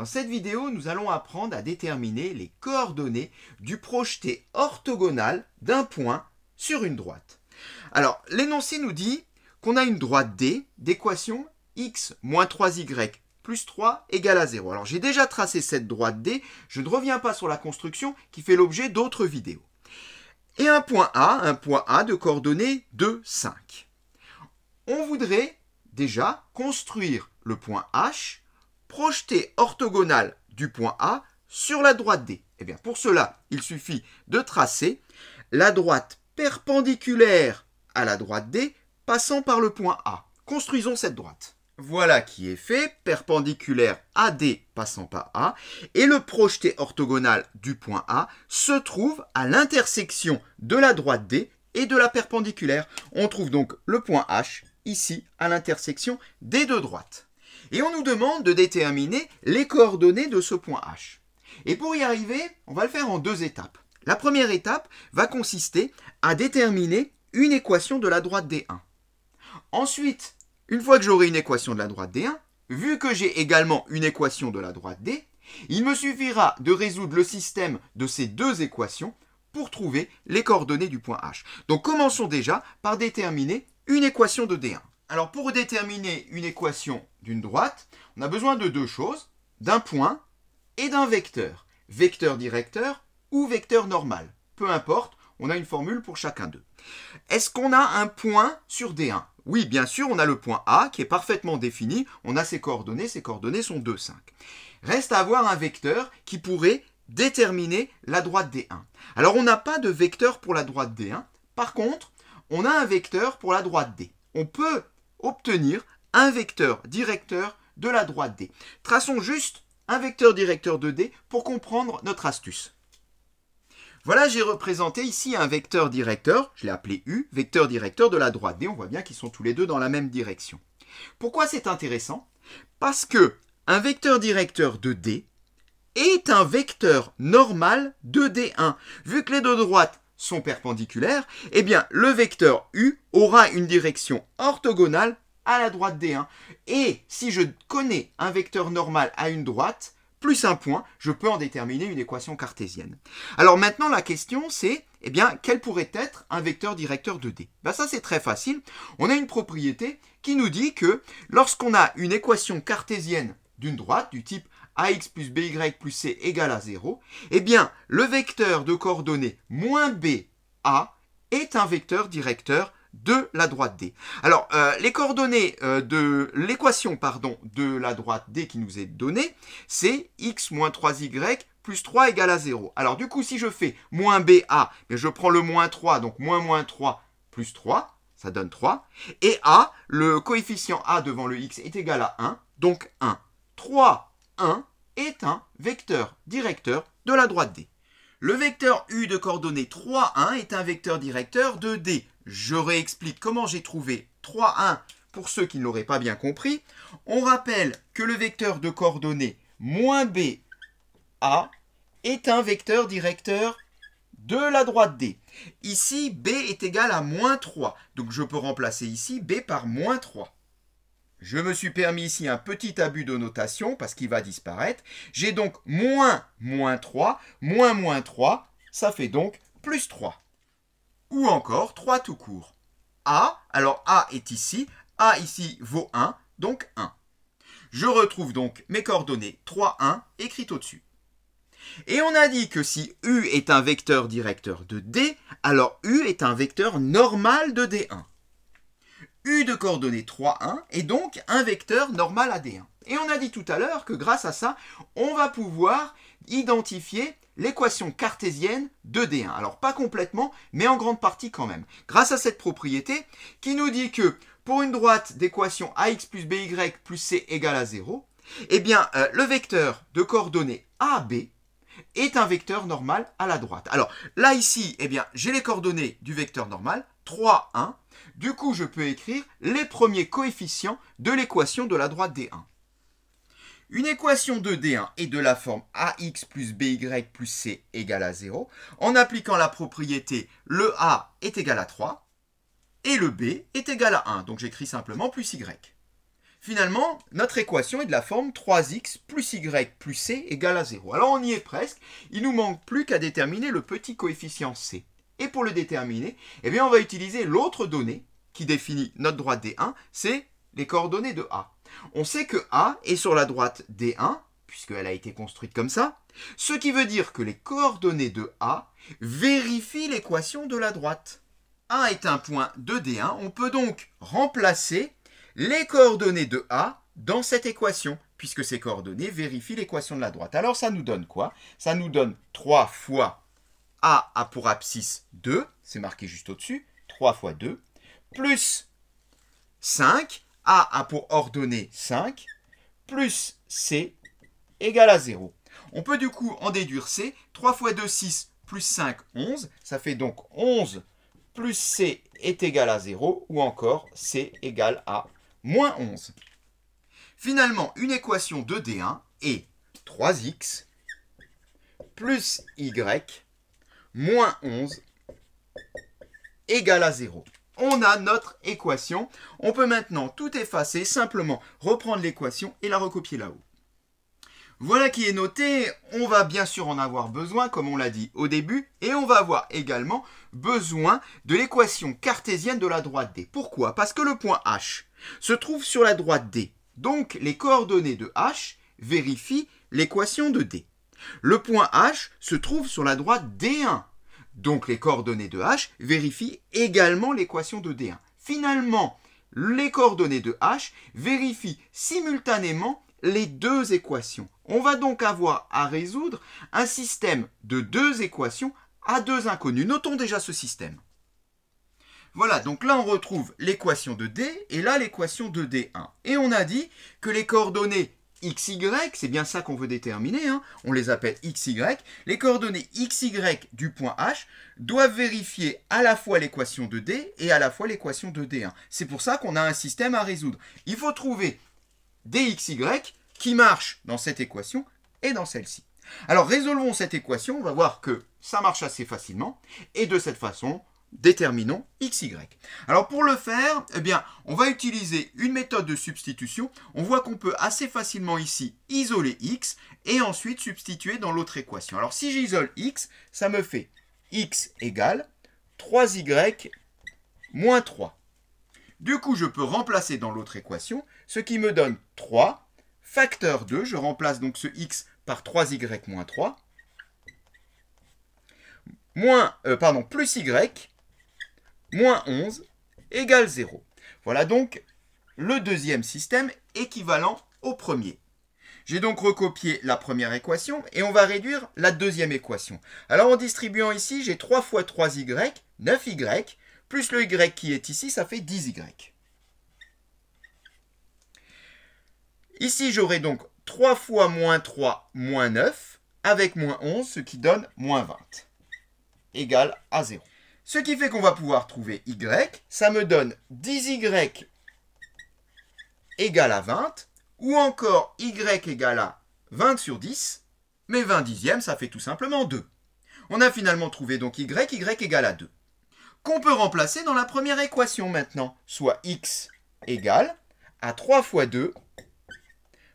Dans cette vidéo, nous allons apprendre à déterminer les coordonnées du projeté orthogonal d'un point sur une droite. Alors, l'énoncé nous dit qu'on a une droite D d'équation x moins 3y plus 3 égale à 0. Alors j'ai déjà tracé cette droite D, je ne reviens pas sur la construction qui fait l'objet d'autres vidéos. Et un point A, un point A de coordonnées 2, 5. On voudrait déjà construire le point H projeté orthogonal du point A sur la droite D. Eh bien, pour cela, il suffit de tracer la droite perpendiculaire à la droite D passant par le point A. Construisons cette droite. Voilà qui est fait, perpendiculaire à D passant par A, et le projeté orthogonal du point A se trouve à l'intersection de la droite D et de la perpendiculaire. On trouve donc le point H ici à l'intersection des deux droites. Et on nous demande de déterminer les coordonnées de ce point H. Et pour y arriver, on va le faire en deux étapes. La première étape va consister à déterminer une équation de la droite D1. Ensuite, une fois que j'aurai une équation de la droite D1, vu que j'ai également une équation de la droite D, il me suffira de résoudre le système de ces deux équations pour trouver les coordonnées du point H. Donc commençons déjà par déterminer une équation de D1. Alors pour déterminer une équation d'une droite, on a besoin de deux choses, d'un point et d'un vecteur. Vecteur directeur ou vecteur normal. Peu importe, on a une formule pour chacun d'eux. Est-ce qu'on a un point sur D1 Oui, bien sûr, on a le point A qui est parfaitement défini, on a ses coordonnées, ses coordonnées sont 2, 5. Reste à avoir un vecteur qui pourrait déterminer la droite D1. Alors on n'a pas de vecteur pour la droite D1, par contre, on a un vecteur pour la droite D. On peut obtenir un vecteur directeur de la droite D. Traçons juste un vecteur directeur de D pour comprendre notre astuce. Voilà, j'ai représenté ici un vecteur directeur, je l'ai appelé U, vecteur directeur de la droite D. On voit bien qu'ils sont tous les deux dans la même direction. Pourquoi c'est intéressant Parce que un vecteur directeur de D est un vecteur normal de D1. Vu que les deux droites sont perpendiculaires, eh bien le vecteur U aura une direction orthogonale à la droite D1. Et si je connais un vecteur normal à une droite, plus un point, je peux en déterminer une équation cartésienne. Alors maintenant, la question c'est, eh bien, quel pourrait être un vecteur directeur de D ben, Ça c'est très facile. On a une propriété qui nous dit que lorsqu'on a une équation cartésienne d'une droite, du type ax plus by plus c égale à 0, eh bien, le vecteur de coordonnées moins b a est un vecteur directeur de la droite D. Alors, euh, les coordonnées euh, de l'équation, pardon, de la droite D qui nous est donnée, c'est x moins 3y plus 3 égale à 0. Alors, du coup, si je fais moins BA, mais eh je prends le moins 3, donc moins moins 3 plus 3, ça donne 3. Et A, le coefficient A devant le x est égal à 1, donc 1. 3 est un vecteur directeur de la droite D. Le vecteur U de coordonnées 3, 1 est un vecteur directeur de D. Je réexplique comment j'ai trouvé 3, 1 pour ceux qui ne l'auraient pas bien compris. On rappelle que le vecteur de coordonnées moins B, A est un vecteur directeur de la droite D. Ici, B est égal à moins 3. Donc je peux remplacer ici B par moins 3. Je me suis permis ici un petit abus de notation parce qu'il va disparaître. J'ai donc moins moins 3, moins moins 3, ça fait donc plus 3. Ou encore 3 tout court. A, alors A est ici, A ici vaut 1, donc 1. Je retrouve donc mes coordonnées 3, 1 écrites au-dessus. Et on a dit que si U est un vecteur directeur de D, alors U est un vecteur normal de D1. U de coordonnées 3, 1 est donc un vecteur normal à d 1 Et on a dit tout à l'heure que grâce à ça, on va pouvoir identifier l'équation cartésienne de D1. Alors pas complètement, mais en grande partie quand même. Grâce à cette propriété qui nous dit que pour une droite d'équation ax plus by plus c égale à 0, eh bien euh, le vecteur de coordonnées AB est un vecteur normal à la droite. Alors là ici, eh bien j'ai les coordonnées du vecteur normal, 3, 1, du coup, je peux écrire les premiers coefficients de l'équation de la droite D1. Une équation de D1 est de la forme AX plus BY plus C égale à 0. En appliquant la propriété, le A est égal à 3 et le B est égal à 1. Donc j'écris simplement plus Y. Finalement, notre équation est de la forme 3x plus y plus c égale à 0. Alors on y est presque, il nous manque plus qu'à déterminer le petit coefficient c. Et pour le déterminer, eh bien on va utiliser l'autre donnée qui définit notre droite D1, c'est les coordonnées de A. On sait que A est sur la droite D1, puisqu'elle a été construite comme ça, ce qui veut dire que les coordonnées de A vérifient l'équation de la droite. A est un point de D1, on peut donc remplacer les coordonnées de A dans cette équation, puisque ces coordonnées vérifient l'équation de la droite. Alors ça nous donne quoi Ça nous donne 3 fois A a pour abscisse 2, c'est marqué juste au-dessus, 3 fois 2, plus 5, A a pour ordonnée 5, plus C égale à 0. On peut du coup en déduire C, 3 fois 2, 6, plus 5, 11, ça fait donc 11 plus C est égal à 0, ou encore C égale à moins 11. Finalement, une équation de D1 est 3x plus y moins 11 égale à 0 on a notre équation. On peut maintenant tout effacer, simplement reprendre l'équation et la recopier là-haut. Voilà qui est noté, on va bien sûr en avoir besoin, comme on l'a dit au début, et on va avoir également besoin de l'équation cartésienne de la droite D. Pourquoi Parce que le point H se trouve sur la droite D. Donc les coordonnées de H vérifient l'équation de D. Le point H se trouve sur la droite D1 donc les coordonnées de h, vérifient également l'équation de D1. Finalement, les coordonnées de h vérifient simultanément les deux équations. On va donc avoir à résoudre un système de deux équations à deux inconnues. Notons déjà ce système. Voilà, donc là on retrouve l'équation de D et là l'équation de D1. Et on a dit que les coordonnées XY, c'est bien ça qu'on veut déterminer, hein. on les appelle XY, les coordonnées XY du point H doivent vérifier à la fois l'équation de D et à la fois l'équation de D1. Hein. C'est pour ça qu'on a un système à résoudre. Il faut trouver DXY qui marche dans cette équation et dans celle-ci. Alors résolvons cette équation, on va voir que ça marche assez facilement, et de cette façon, x, xy. Alors pour le faire, eh bien, on va utiliser une méthode de substitution. On voit qu'on peut assez facilement ici isoler x et ensuite substituer dans l'autre équation. Alors si j'isole x, ça me fait x égale 3y moins 3. Du coup, je peux remplacer dans l'autre équation, ce qui me donne 3 facteur 2. Je remplace donc ce x par 3y moins 3. Moins, euh, pardon, plus y moins 11 égale 0. Voilà donc le deuxième système équivalent au premier. J'ai donc recopié la première équation et on va réduire la deuxième équation. Alors en distribuant ici, j'ai 3 fois 3y, 9y, plus le y qui est ici, ça fait 10y. Ici, j'aurai donc 3 fois moins 3 moins 9 avec moins 11, ce qui donne moins 20, égale à 0. Ce qui fait qu'on va pouvoir trouver y. Ça me donne 10y égale à 20, ou encore y égale à 20 sur 10, mais 20 dixièmes, ça fait tout simplement 2. On a finalement trouvé donc y, y égale à 2. Qu'on peut remplacer dans la première équation maintenant, soit x égale à 3 fois 2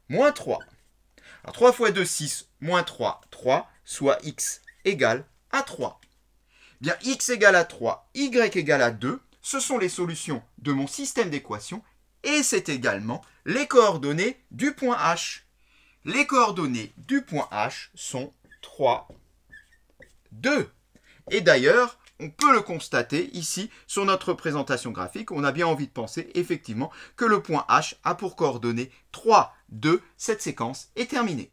moins 3. Alors 3 fois 2, 6, moins 3, 3, soit x égale à 3 bien x égale à 3, y égale à 2, ce sont les solutions de mon système d'équations et c'est également les coordonnées du point H. Les coordonnées du point H sont 3, 2. Et d'ailleurs, on peut le constater ici sur notre présentation graphique. On a bien envie de penser effectivement que le point H a pour coordonnées 3, 2. Cette séquence est terminée.